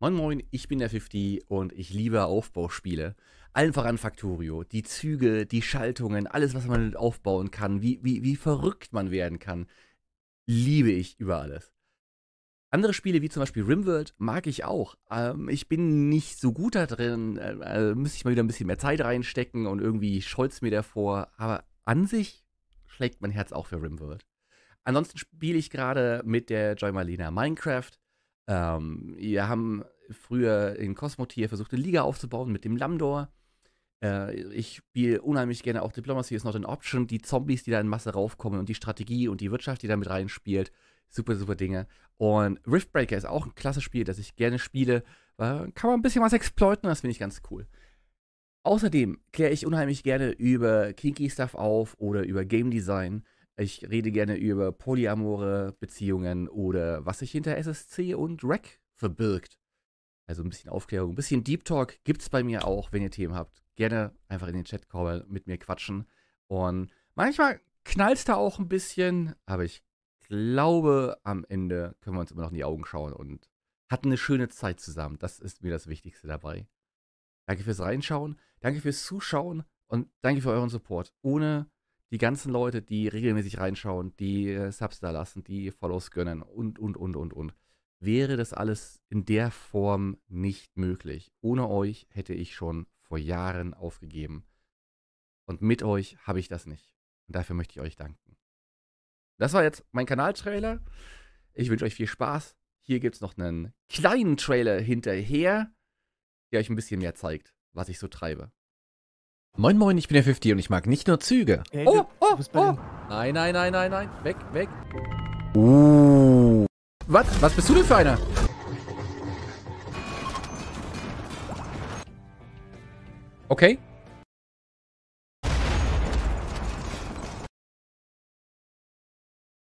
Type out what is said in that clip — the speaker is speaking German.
Moin Moin, ich bin der 50 und ich liebe Aufbauspiele. Allen voran Factorio. Die Züge, die Schaltungen, alles, was man aufbauen kann, wie, wie, wie verrückt man werden kann, liebe ich über alles. Andere Spiele wie zum Beispiel Rimworld mag ich auch. Ähm, ich bin nicht so gut da drin, äh, äh müsste ich mal wieder ein bisschen mehr Zeit reinstecken und irgendwie scheut mir davor. Aber an sich schlägt mein Herz auch für Rimworld. Ansonsten spiele ich gerade mit der Joy Marlena Minecraft ähm, wir haben früher in Cosmotier versucht, eine Liga aufzubauen mit dem Lamdor. Äh, ich spiele unheimlich gerne auch Diplomacy is not an option. Die Zombies, die da in Masse raufkommen und die Strategie und die Wirtschaft, die da mit reinspielt. Super, super Dinge. Und Riftbreaker ist auch ein klasse Spiel, das ich gerne spiele. Äh, kann man ein bisschen was exploiten, das finde ich ganz cool. Außerdem kläre ich unheimlich gerne über Kinky Stuff auf oder über Game Design. Ich rede gerne über polyamore Beziehungen oder was sich hinter SSC und REC verbirgt. Also ein bisschen Aufklärung, ein bisschen Deep Talk gibt's bei mir auch, wenn ihr Themen habt. Gerne einfach in den Chat kommen, mit mir quatschen. Und manchmal knallt da auch ein bisschen, aber ich glaube, am Ende können wir uns immer noch in die Augen schauen und hatten eine schöne Zeit zusammen. Das ist mir das Wichtigste dabei. Danke fürs Reinschauen, danke fürs Zuschauen und danke für euren Support. Ohne die ganzen Leute, die regelmäßig reinschauen, die äh, Subs da lassen, die Follows gönnen und, und, und, und, und. Wäre das alles in der Form nicht möglich. Ohne euch hätte ich schon vor Jahren aufgegeben. Und mit euch habe ich das nicht. Und dafür möchte ich euch danken. Das war jetzt mein Kanaltrailer. Ich wünsche euch viel Spaß. Hier gibt es noch einen kleinen Trailer hinterher, der euch ein bisschen mehr zeigt, was ich so treibe. Moin Moin, ich bin der 50 und ich mag nicht nur Züge. Hey, oh, oh, oh. Nein, nein, nein, nein, nein. Weg, weg. Uh. Was? Was bist du denn für einer? Okay.